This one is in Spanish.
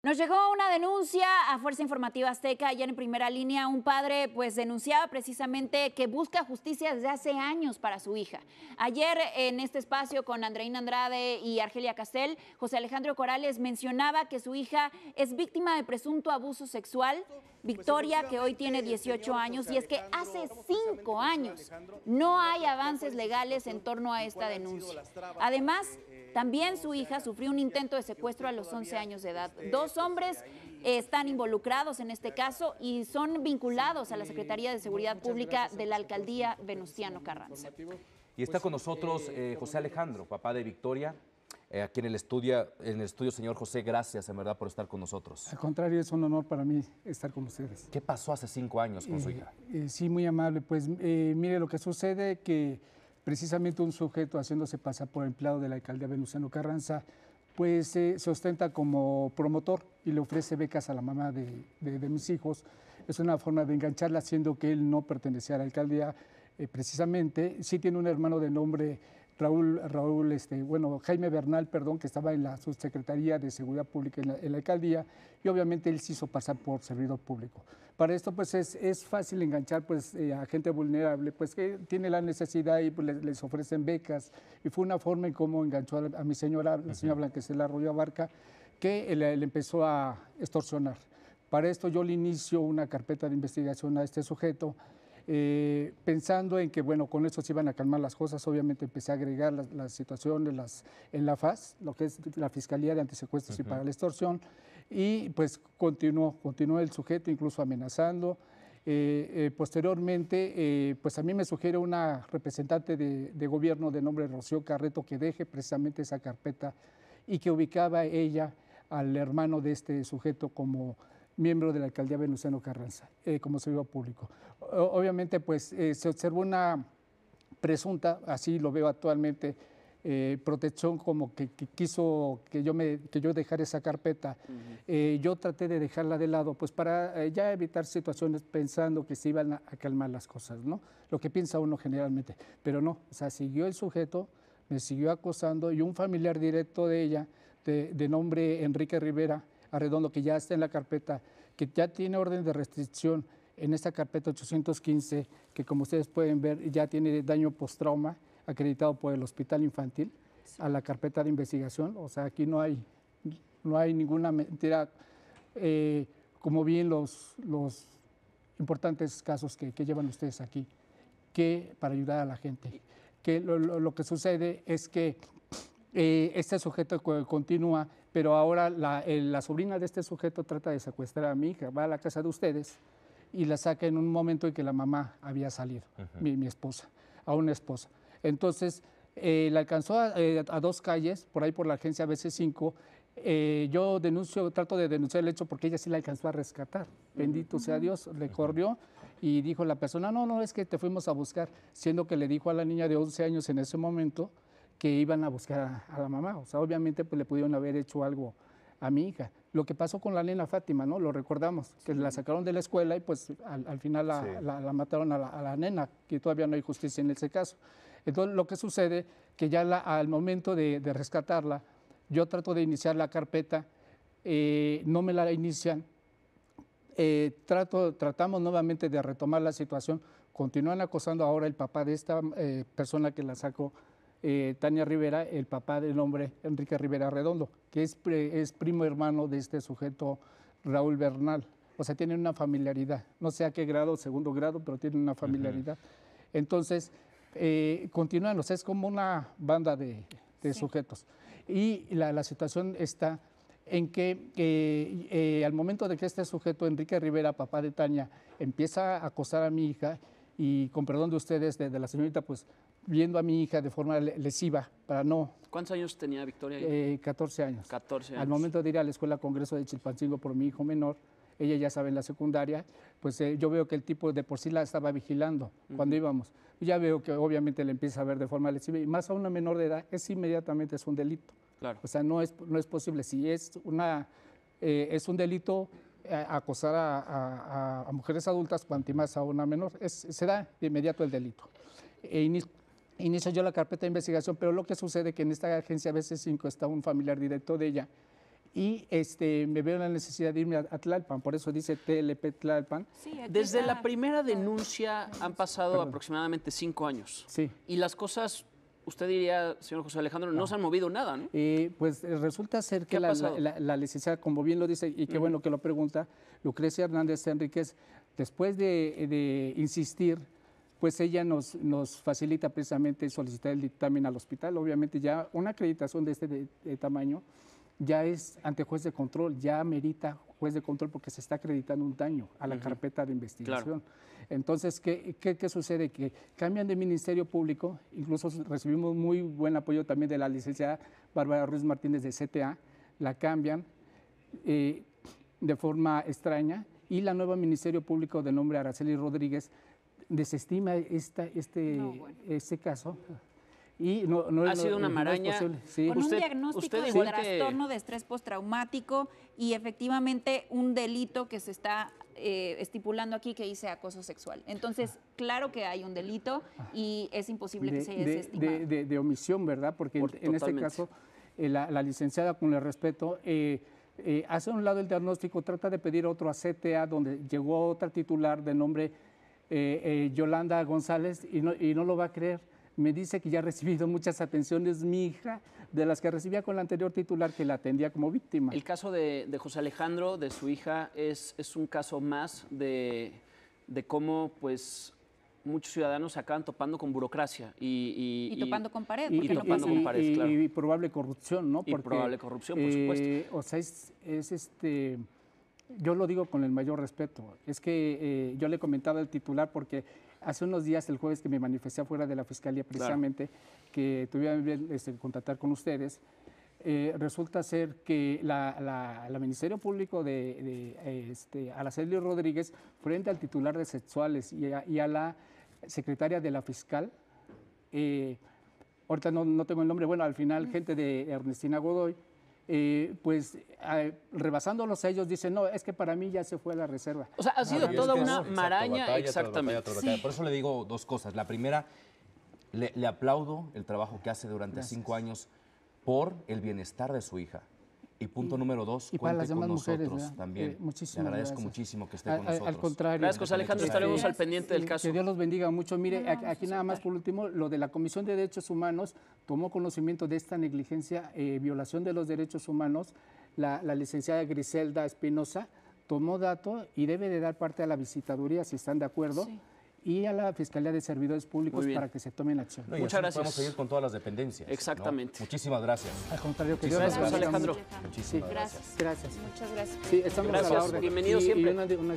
Nos llegó una denuncia a Fuerza Informativa Azteca, ayer en primera línea, un padre pues denunciaba precisamente que busca justicia desde hace años para su hija. Ayer en este espacio con Andreina Andrade y Argelia Castel, José Alejandro Corales mencionaba que su hija es víctima de presunto abuso sexual. Pues, Victoria, que hoy tiene 18 años, y es que hace cinco años no hay avances legales en torno a esta denuncia. Además, también su hija sufrió un intento de secuestro a los 11 años de edad. Dos hombres están involucrados en este caso y son vinculados a la Secretaría de Seguridad Pública de la Alcaldía Venustiano Carranza. Y está con nosotros eh, José Alejandro, papá de Victoria, a eh, aquí en el, estudio, en el estudio. Señor José, gracias en verdad por estar con nosotros. Al contrario, es un honor para mí estar con ustedes. ¿Qué pasó hace cinco años con su eh, hija? sí, muy amable. Pues mire, lo que sucede que precisamente un sujeto haciéndose pasar por empleado de la alcaldía Venustiano Carranza, pues se ostenta como promotor y le ofrece becas a la mamá de, mis hijos. Es una forma de engancharla, siendo que él no pertenecía a la alcaldía eh, precisamente. Sí tiene un hermano de nombre Raúl, Raúl este, bueno, Jaime Bernal, perdón, que estaba en la Subsecretaría de Seguridad Pública en la, alcaldía, y obviamente él se hizo pasar por servidor público. Para esto, pues, es, fácil enganchar pues, eh, a gente vulnerable, pues, que tiene la necesidad y pues, les, ofrecen becas, y fue una forma en cómo enganchó a, mi señora, la señora Blanquecela Arroyo Abarca, que le empezó a extorsionar. Para esto yo le inicio una carpeta de investigación a este sujeto, eh, pensando en que, bueno, con eso se iban a calmar las cosas, obviamente empecé a agregar la situación situaciones las, en la FAS, lo que es la Fiscalía de Antisecuestros y para la Extorsión, y pues continuó, continuó el sujeto incluso amenazando. Eh, eh, posteriormente, pues a mí me sugiere una representante de, de, gobierno de nombre Rocío Carreto que deje precisamente esa carpeta y que ubicaba ella al hermano de este sujeto como miembro de la alcaldía Venustiano Carranza, eh, como se vio público. obviamente, pues eh, se observó una presunta, así lo veo actualmente, eh, protección como que, quiso que yo, que yo dejara esa carpeta. yo traté de dejarla de lado, pues para ya evitar situaciones pensando que se iban a, calmar las cosas, ¿no? Lo que piensa uno generalmente. Pero no, o sea, siguió el sujeto, me siguió acosando y un familiar directo de ella, de nombre Enrique Rivera, redondo que ya está en la carpeta, que ya tiene orden de restricción en esta carpeta 815, que como ustedes pueden ver ya tiene daño post-trauma acreditado por el Hospital Infantil a la carpeta de investigación. O sea, aquí no hay, no hay ninguna mentira, eh, como bien los, los importantes casos que, llevan ustedes aquí, que para ayudar a la gente. Que lo que sucede es que eh, este sujeto continúa, pero ahora la, sobrina de este sujeto trata de secuestrar a mi hija, va a la casa de ustedes y la saca en un momento en que la mamá había salido, mi, esposa, a una esposa. Entonces, eh, la alcanzó eh, a, dos calles, por ahí por la agencia BC5. yo denuncio, trato de denunciar el hecho porque ella sí la alcanzó a rescatar. Bendito sea Dios, le corrió y dijo la persona, no, no, es que te fuimos a buscar, siendo que le dijo a la niña de 11 años en ese momento, que iban a buscar a, la mamá. O sea, obviamente pues, le pudieron haber hecho algo a mi hija. Lo que pasó con la nena Fátima, ¿no? Lo recordamos, que la sacaron de la escuela y pues al, final la, mataron a la, nena, que todavía no hay justicia en ese caso. Entonces lo que sucede, que ya al momento de, rescatarla, yo trato de iniciar la carpeta, eh, no me la inician, eh, trato, tratamos nuevamente de retomar la situación, continúan acosando ahora el papá de esta eh, persona que la sacó eh, Tania Rivera, el papá del hombre Enrique Rivera Redondo, que es, primo hermano de este sujeto Raúl Bernal. O sea, tiene una familiaridad. No sé a qué grado, segundo grado, pero tiene una familiaridad. Entonces, eh, continúan, o sea, es como una banda de, sujetos. Y la, situación está en que eh, al momento de que este sujeto, Enrique Rivera, papá de Tania, empieza a acosar a mi hija, y con perdón de ustedes, de, la señorita, pues viendo a mi hija de forma lesiva, para no... ¿Cuántos años tenía Victoria? Eh, 14 años. 14 Al momento de ir a la escuela Congreso de Chilpancingo por mi hijo menor, ella ya sabe en la secundaria, pues eh, yo veo que el tipo de por sí la estaba vigilando cuando íbamos. Ya veo que obviamente le empieza a ver de forma lesiva y más a una menor de edad, es inmediatamente es un delito. Claro. O sea, no es, no es posible. Si es, una, eh, es un delito eh, acosar a, mujeres adultas, más a una menor. Es, se da de inmediato el delito. E inicio, yo la carpeta de investigación, pero lo que sucede es que en esta agencia a veces cinco, está un familiar directo de ella y este, me veo la necesidad de irme a, Tlalpan, por eso dice TLP Tlalpan. Desde la primera denuncia han pasado aproximadamente cinco años. Sí. Y las cosas usted diría, señor José Alejandro, no, se han movido nada, ¿no? pues resulta ser que la, licenciada, como bien lo dice, y qué bueno que lo pregunta, Lucrecia Hernández Enríquez, después de, insistir, pues ella nos, nos, facilita precisamente solicitar el dictamen al hospital. Obviamente ya una acreditación de este de tamaño ya es ante juez de control, ya merita juez de control porque se está acreditando un daño a la carpeta de investigación. Entonces, ¿qué, ¿qué, sucede? Que cambian de Ministerio Público, incluso recibimos muy buen apoyo también de la licenciada Bárbara Ruiz Martínez de CTA, la cambian eh, de forma extraña y la nueva Ministerio Público de nombre Araceli Rodríguez desestima esta, este, este caso y no, ha sido una maraña. Con un diagnóstico de trastorno de estrés postraumático y efectivamente un delito que se está eh, estipulando aquí que dice acoso sexual. Entonces, claro que hay un delito y es imposible que se haya De, omisión, ¿verdad? Porque en, este caso, eh, la, licenciada, con el respeto, eh, hace un lado el diagnóstico, trata de pedir otro a CTA, donde llegó otra titular de nombre Yolanda González y no lo va a creer me dice que ya ha recibido muchas atenciones mi hija, de las que recibía con la anterior titular que la atendía como víctima. El caso de, de José Alejandro, de su hija, es, es un caso más de, cómo pues muchos ciudadanos se acaban topando con burocracia y... topando con pared. Y, probable corrupción, ¿no? y probable corrupción, por supuesto. Eh, o sea, es, es este yo lo digo con el mayor respeto. Es que eh, yo le comentaba al titular porque hace unos días, el jueves que me manifesté afuera de la fiscalía precisamente, que tuviera que este, contactar con ustedes, eh, resulta ser que la, Ministerio Público de, de este, Araceli Rodríguez, frente al titular de sexuales y a, la secretaria de la fiscal, eh, ahorita no, no, tengo el nombre, bueno, al final mm. gente de Ernestina Godoy, eh, pues rebasándolos ellos, los dicen, no, es que para mí ya se fue la reserva. O sea, ha sido toda una maraña, exactamente. Por eso le digo dos cosas. La primera, le, aplaudo el trabajo que hace durante cinco años por el bienestar de su hija. Y punto número dos, y las con nosotros también. Eh, muchísimas agradezco muchísimo que esté con nosotros. Al contrario. Gracias, Alejandro. Estaremos al pendiente del caso. Que Dios los bendiga mucho. Mire, aquí nada más por último, lo de la Comisión de Derechos Humanos tomó conocimiento de esta negligencia, eh, violación de los derechos humanos. La, la licenciada Griselda Espinosa tomó dato y debe de dar parte a la visitaduría, si están de acuerdo. Sí y a la Fiscalía de Servidores Públicos para que se tome la acción. Muchas gracias. Vamos a seguir con todas las dependencias. Exactamente. Muchísimas gracias. Al contrario, que Muchísimas gracias, Alejandro. Muchísimas sí, gracias. Gracias. Muchas gracias. Sí, estamos gracias. A la orden. Bienvenido siempre. una,